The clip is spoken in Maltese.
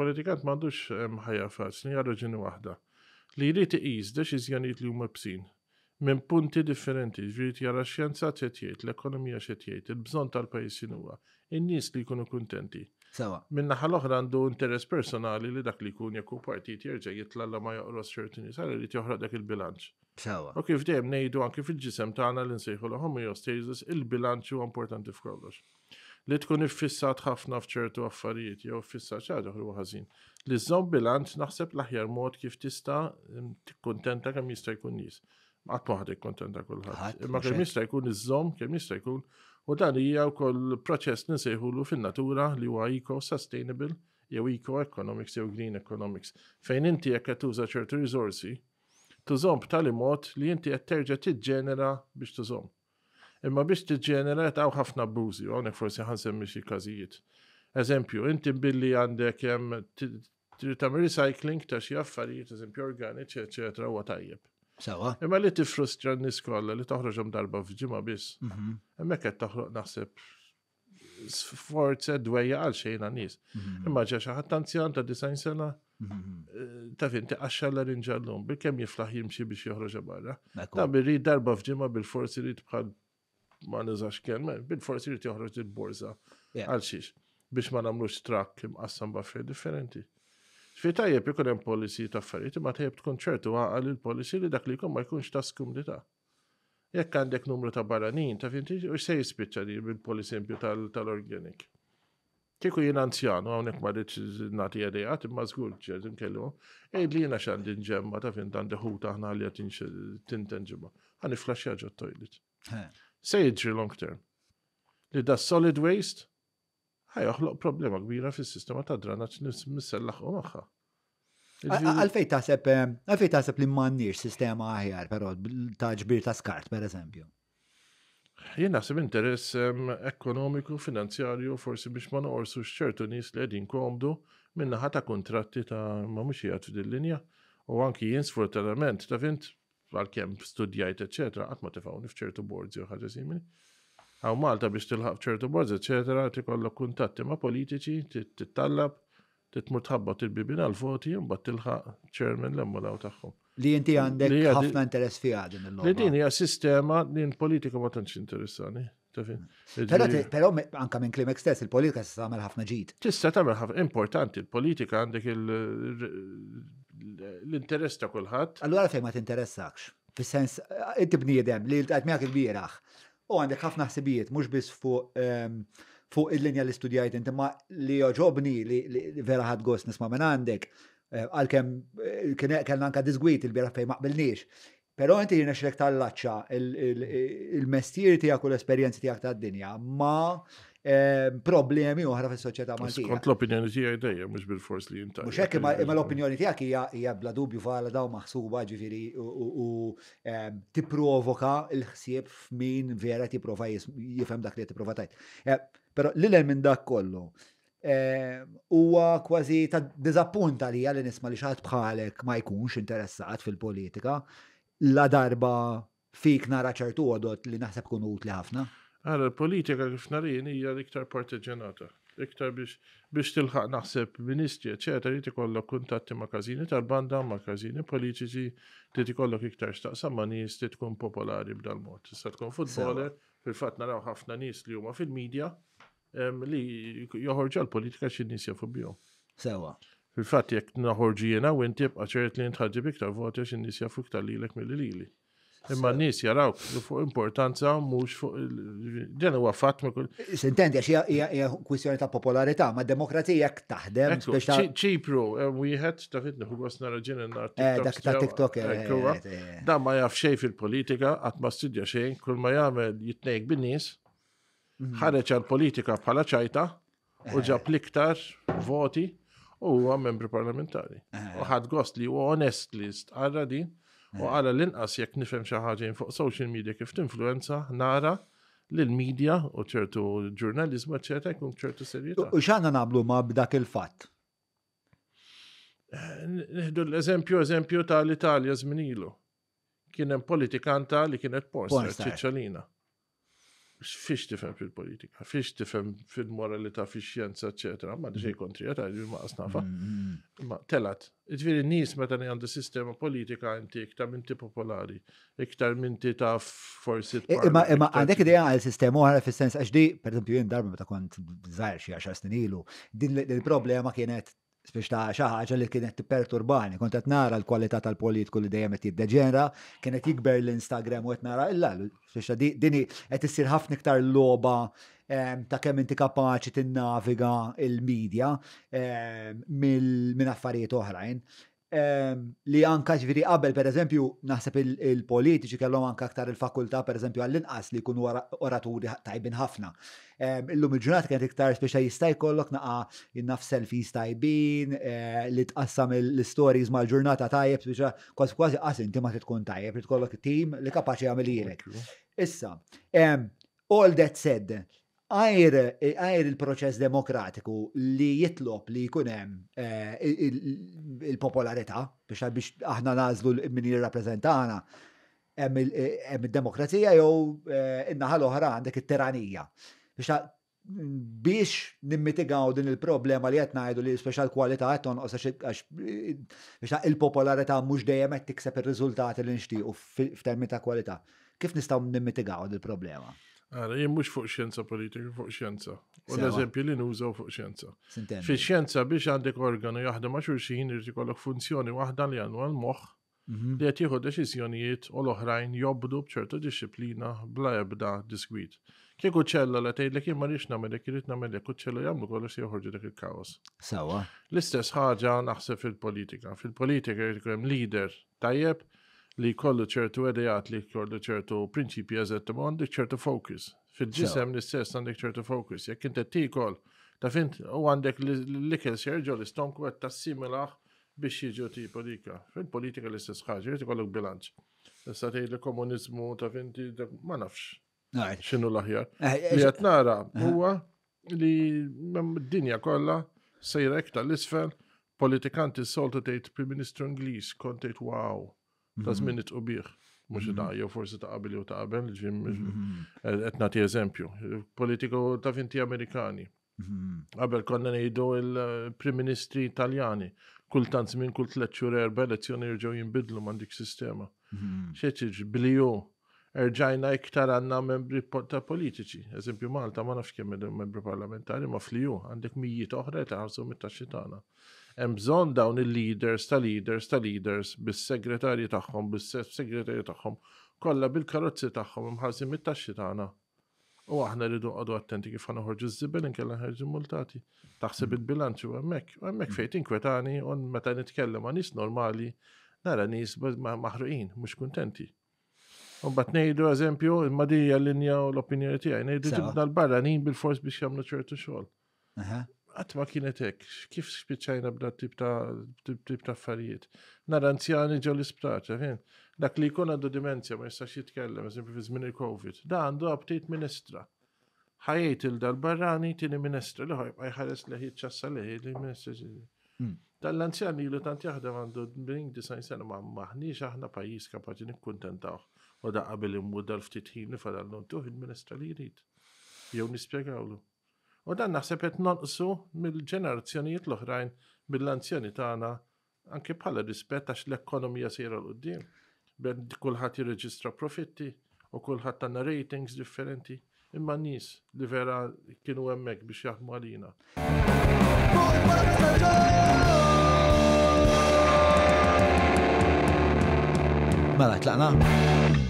politikant m'għandux ehm, ħajja faċli għal raġuni waħda. Li jrid iqis deċiżjonijiet li huma bsin minn punti differenti, jrid jara xjenza x'qed l-ekonomija x'qed jgħid, il-bżonn tal-pajjiż huwa, in-nies li jkunu kuntenti. Sawa. min naħa l-oħra għandu interess personali li dak li jkun jekk partit jerġa' jitlalla ma joqros ċerti nies, għal li joħroq dak il-bilanċ. Sawa. U kif dejjem ngħidu anke fil-ġisem tagħna li nsejħu l-ħom il-bilanċ huwa importanti f'kollox li tkun iffissat ħafna fċertu affarijiet jew iffissat ċaġa ħru ħazin. Li zom bilanċ naħseb laħjar mod kif tista' kontenta kem jista' jkun nies. Qatt ma kontenta kulħadd. Ma kem jista' jkun iż zom kem jista' jkun u dan hija wkoll proċess nisejħulu fin-natura li huwa eco-sustainable jew eco-economics jew green economics. Fejn inti jekk qed tuża ċertu riżorsi, tużomb b'tali mod li inti qed terġa' tiġġenera biex tużomb. Imma biex tiġġenera għaw ħafna abbużi, għonek forsi ħansemmi xi kazijiet. Eżempju, inti billi għandek jem t tam recycling ta' xi affarijiet, eżempju organiċ, eċetera, u għatajjeb. Sawa. Imma li tifrustra n-nis kollha li toħroġhom darba fġima biss. Mhm. Hemmhekk qed toħloq naħseb forza dwejja għal xejn għan-nies. Mhm. Imma ġa xi ħadd anzjan ta' disajn sena mhm. eh, ta' fin tiqaxxalla rinġallum bil kem jiflaħ jimxie biex joħroġ barra. Ta' birri darba fġima bil-forsi li tbħal ma nizax kelmen, bil-forsi li joħroġ il-borza għal biex ma namlux trakk imqassam baffer differenti. Fi tajjeb ikun hemm policy ta' affarijiet imma tajjeb tkun ċertu għal il-policy li dak li jkun ma jkunx ta' skumdita. Jekk għandek numru ta' baranin, ta' finti u se jispiċċa li bil-policy tal-organik. Kieku jien anzjanu għawnek ma nati nagħti għat, ma zgur ċert kellu, e li jiena x'għandi nġemma ta' fint għandi ta' ħna li għatin qed tintenġimha. Ħaniflaxxja ġo t-tojlit se jiġri long term. Li da solid waste uħloq problema kbira fis-sistema ta' dranaċ u magħha. Jiġifieri- għalfej taħseb, eh, għalfej taħseb li mannir sistema aħjar, pero ta' ġbir ta' skart, per eżempju. Jien naħseb interess ekonomiku, finanzjarju, forsi biex ma noqorsu xċertu nis li għedin komdu minna ħata kontratti ta' ma muxijat jgħat linja u anki jien sfortunatament ta' fint għal-kem studijajt, etc., għatma tifawni nifċertu boards jew ħagġa simili. Għaw Malta biex tilħaq ċertu boards, etc., tikollok kuntatti ma' politiċi, tittallab, titmur tħabbat il-bibin għal-voti, mbagħad tilħaq chairman l-emmu daw tagħhom. Li inti għandek ħafna interess fiha din il-logħba. Li din hija sistema li politika ma tantx interessani. Però anka minn klimek stess il-politika s tagħmel ħafna ġid. Tista' tagħmel ħafna importanti, il-politika għandek il l-interess ta' kulħadd. Allura fejn ma tinteressax. Fis-sens, eh, inti bniedem li l-tajt miegħek il-bieraħ. U għandek ħafna ħsibijiet mhux biss fuq ehm, il-linja li studjajt inti ma li joġobni li vera ħad gost nisma' minn għandek eh, għalkemm eh, kellna anka disgwit il-bieraħ fejn maqbilniex. qbilniex. Pero inti jirna xrek tal-laċċa il mestieri tijak u l-esperienzi tijak ta' dinja ma problemi oħra fis-soċjetà Maltija. Kont l-opinjoni tiegħi dejjem mhux bil-fors li jintaj. Mux ekk, ma l-opinjoni tiegħek hija bla dubju fala daw maħsuba ġifieri u tipprovoka l-ħsieb f'min vera tipprova jifhem dak li tipprova tajt. Eh, però lilel minn dak kollu huwa kważi ta' diżappunta li li nisma' li xaħat bħalek ma jkunx interessat fil-politika la darba fik nara ċertu għodot li naħseb kun utli ħafna. Għara, politika kif narin hija l-iktar partiġenata. Iktar biex tilħaq naħseb ministri, eccetera, jrid ikollok kuntatti ma' każini tal-banda ma' każini politiċi, trid ikollok iktar xtaqsam ma' nies li tkun popolari b'dal-mod. Tista' tkun futboler, fil-fatt naraw ħafna nies li huma fil-medja li joħorġu l politika xi nies jafu bjom. Sewa. Fil-fatt jekk naħorġi jena u inti ċert li ntħaġġib iktar voti xi nies jafu iktar lilek mill-lili. Imma n-nis jaraw fuq importanza mhux fuq ġen huwa fatt ma' kull. Sintendi għax hija kwistjoni ta' popolarità, ma' demokrazija jekk taħdem. Ċipru, u e, jħed ta' fitni u għas nara ġen eh, Dak ta' TikTok. Eh, eh, da ma jaf xej fil-politika, qatt ma studja xejn, kull ma jgħamil jitnejk bin nis mhm. ħareċa l politika bħala ċajta u ġab liktar voti u huwa membri parlamentari. U ħad gost li u onest li stqarra din U eh. għala l-inqas jekk nifhem xi ħaġa fuq social media kif influenza, nara l media u ċertu ġurnalizmu ċerta jkun ċertu serjetà. U xaħna nagħmlu ma' b'dak il-fatt? Eh, Nihdu l-eżempju eżempju tal-Italja zminilu. Kien hemm politikanta li kienet porsa ċiċċalina fiex tifem fil-politika, fiex tifem fil moralita fiex xienza, eċetera, ma diġej mm. kontri, għata għidu ma snafa. Mm, mm, ma telat, it-viri nis meta għandu sistema politika inti iktar minti popolari, iktar minti ta' forsi. Imma e, e, e, għandek id idea għal sistema oħra fil sens għax di, per esempio, jien darba meta kont zaħir xie 10 s-nilu, din il-problema kienet biex ta' xaħġa li kienet t-perturbani, kont qed nara l-kwalità tal-politiku li dejjem qed deġenra, kienet jikber l-Instagram u qed nara illa, biex dini qed issir ħafna iktar loba ehm, ta' kemm inti kapaċi tinnaviga il-medja ehm, minn affarijiet oħrajn. Ehm, li anka ġviri qabel, per eżempju, naħseb il-politiċi kellhom anka aktar il-fakultà, per eżempju, għall-inqas li jkunu oraturi tajbin ħafna. Ehm, illum il-ġurnat kienet iktar speċa jista' jkollok naqa jinnaf selfies tajbin, eh, li tqassam l-stories ma' ġurnata tajjeb, speċa kważi kważi qas inti ma tkun tajjeb, li tkollok tim li kapaċi jagħmel Issa, ehm, all that said, Eh, għajr il-proċess demokratiku li jitlob li jkunem eh, il-popolarità biex biex aħna nażlu min jirrappreżentana hemm il-demokrazija eh, jew in oħra għandek it-tiranija. Biex biex nimmitigaw din il-problema li qed ngħidu li speċjal kwalità qed tonqos biex il-popolarità mhux dejjem qed tikseb ir-riżultati li nixtiequ f'termi ta' kwalità. Kif nistgħu nimmitigaw din il-problema? Għara, jien mux fuq xienza politika, fuq xienza. U l-eżempju li nużaw fuq xienza. Fi xienza biex għandek organu jahda ma xurxin irti kollok funzjoni wahda li għannu għal-moħ mhm. li għet jieħu deċizjonijiet u l-oħrajn jobdu bċerta disciplina bla ebda diskwit. Kieku ċella li tgħid li kien ma nix nagħmel hekk irid nagħmel hekk u ċella jagħmlu kollox joħorġu dak il-kaos. Sawa. L-istess ħaġa naħseb fil-politika. Fil-politika jrid leader tajjeb li kollu ċertu edijat li kollu ċertu prinċipi eżettim għandek ċertu focus. Fil-ġisem l-istess għandek ċertu focus. Jek inti ti koll, ta' fint u għandek li l-ikel serġo l-istonku għed tassimilaħ biex jiġu ti politika. Fil-politika l-istess ħagġa, jirti kollu bilanċ. Issa tgħid li komunizmu ta' finti ma nafx. X'inhu laħjar. Eh, eh, li qed nara eh. huwa li d-dinja kolla sejrek tal isfel politikanti soltu tejt Prim Ministru Inglis, kontejt wow ta' żmien mhm. itqubih. Mux mhm. da' jow forsi ta' qabel u ta' qabel, ġim qed mhm. nagħti eżempju. Politiku ta' finti Amerikani. Qabel konna nejdu il-Prim Ministri Italjani. Kultant minn kull tliet xhur erba' elezzjoni jerġgħu jinbidlu m'għandik sistema. Xeċiġ bilju erġajna iktar għanna membri ta' politiċi. Eżempju Malta ma nafx kemm membri parlamentari ma fliju għandek mijiet oħra ta' ħarsu mit-taxxitana. Hemm bżonn dawn il-leaders ta' leaders ta' leaders bis-segretarji tagħhom, bis-segretarji tagħhom, kollha bil-karozzi tagħhom imħarsin mit-taxxitana. U aħna rridu għadu attenti kif ħorġu z-zibel inkella ħarġu multati. Taħseb il-bilanċu għemmek. Għemmek fejt inkwetani, un meta nitkellem għan nis normali, nara nis maħruqin, mux kontenti. U bat nejdu eżempju, imma madija l-linja u l-opinjoni tiegħi, nejdu tibda l-barranin bil-fors biex jagħmlu ċertu xogħol. Qatt ma kienet hekk, kif spiċċajna b'da tip ta' affarijiet. Nara anzjani ġo l-isptar, ċafin. Dak li jkun għandu dimenzja ma jistax jitkellem, eżempju fi żmien il-COVID, da għandu għabtit ministra. Ħajjejt il-dal barrani tieni ministra li ħajbqa jħares leħi ċassa leħi li ministra. Tal-anzjan li tant jaħdem għandu bring design sena ma maħniġ aħna pajis kapaċi nikkuntentaw u da qabel dal ftit ħin li fadal nuntuħ il-ministra li jrid. Jew nispjegawlu. U dan naħseb qed nonqsu mill-ġenerazzjonijiet l-oħrajn mill-anzjani tagħna anke bħala rispett għax l-ekonomija sejra l-qoddim. Kulħadd jirreġistra profitti u kulħadd għandna ratings differenti imma nis li vera kienu hemmhekk biex jaħmu għalina. Mela, tlaqna?